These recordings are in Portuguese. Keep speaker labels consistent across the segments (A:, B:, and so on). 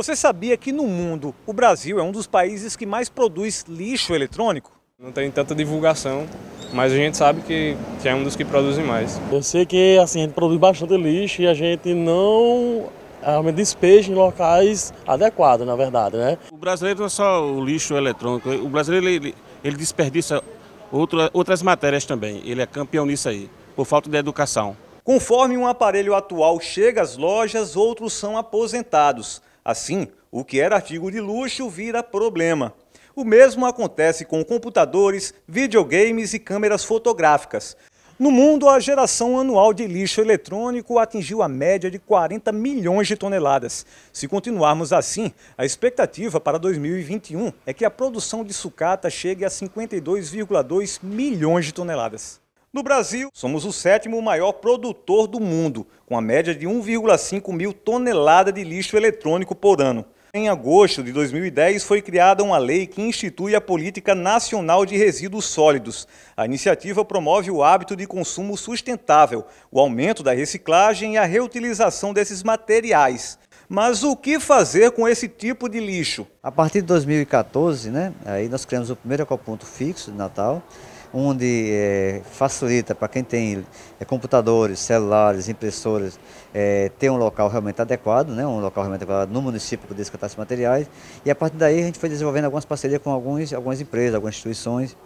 A: Você sabia que no mundo o Brasil é um dos países que mais produz lixo eletrônico? Não tem tanta divulgação, mas a gente sabe que, que é um dos que produzem
B: mais. Eu sei que assim, a gente produz bastante lixo e a gente não é, realmente despeja em locais adequados, na verdade. Né? O brasileiro não é só o lixo eletrônico, o brasileiro ele, ele desperdiça outras matérias também. Ele é campeão nisso aí, por falta de educação.
A: Conforme um aparelho atual chega às lojas, outros são aposentados. Assim, o que era artigo de luxo vira problema. O mesmo acontece com computadores, videogames e câmeras fotográficas. No mundo, a geração anual de lixo eletrônico atingiu a média de 40 milhões de toneladas. Se continuarmos assim, a expectativa para 2021 é que a produção de sucata chegue a 52,2 milhões de toneladas. No Brasil, somos o sétimo maior produtor do mundo, com a média de 1,5 mil toneladas de lixo eletrônico por ano. Em agosto de 2010, foi criada uma lei que institui a Política Nacional de Resíduos Sólidos. A iniciativa promove o hábito de consumo sustentável, o aumento da reciclagem e a reutilização desses materiais.
C: Mas o que fazer com esse tipo de lixo? A partir de 2014, né, aí nós criamos o primeiro ecoponto fixo de Natal, onde é, facilita para quem tem é, computadores, celulares, impressoras, é, ter um local realmente adequado, né, um local realmente adequado no município para poder descartar esses materiais. E a partir daí a gente foi desenvolvendo algumas parcerias com alguns, algumas empresas, algumas instituições.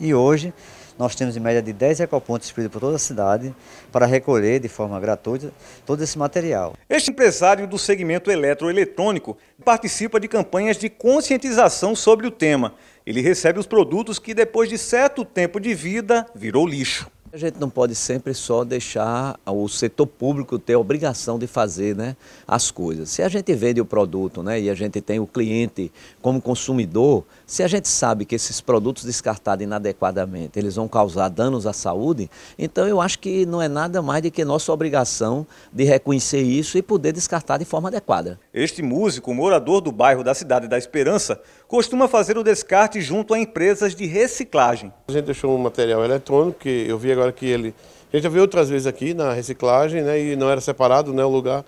C: E hoje nós temos em média de 10 ecopontos distribuídos por toda a cidade para recolher de forma gratuita todo esse material. Este empresário do
A: segmento eletroeletrônico participa de campanhas de conscientização sobre o tema. Ele recebe os produtos que depois de certo tempo de vida virou lixo. A gente não
D: pode sempre só deixar o setor público ter a obrigação de fazer né, as coisas. Se a gente vende o produto né, e a gente tem o cliente como consumidor, se a gente sabe que esses produtos descartados inadequadamente eles vão causar danos à saúde, então eu acho que não é nada mais do que nossa obrigação de reconhecer isso e poder descartar de forma
A: adequada. Este músico, morador do bairro da Cidade da Esperança, costuma fazer o descarte
B: junto a empresas de reciclagem. A gente deixou um material eletrônico que eu vi agora que ele. A gente já veio outras vezes aqui na reciclagem, né? E não era separado, né? O lugar.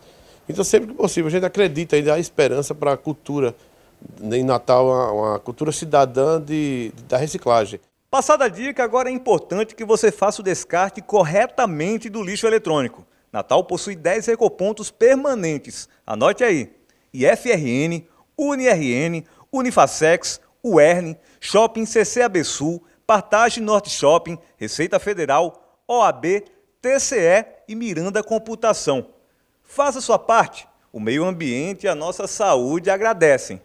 B: Então, sempre que possível, a gente acredita e dá esperança para a cultura em Natal, uma, uma cultura cidadã de, da reciclagem. Passada a dica, agora é importante que você faça o descarte
A: corretamente do lixo eletrônico. Natal possui 10 recopontos permanentes. Anote aí: IFRN, UniRN, Unifacex, UERN, Shopping CCAB Sul, Partage Norte Shopping, Receita Federal, OAB, TCE e Miranda Computação. Faça sua parte, o meio ambiente e a nossa saúde agradecem.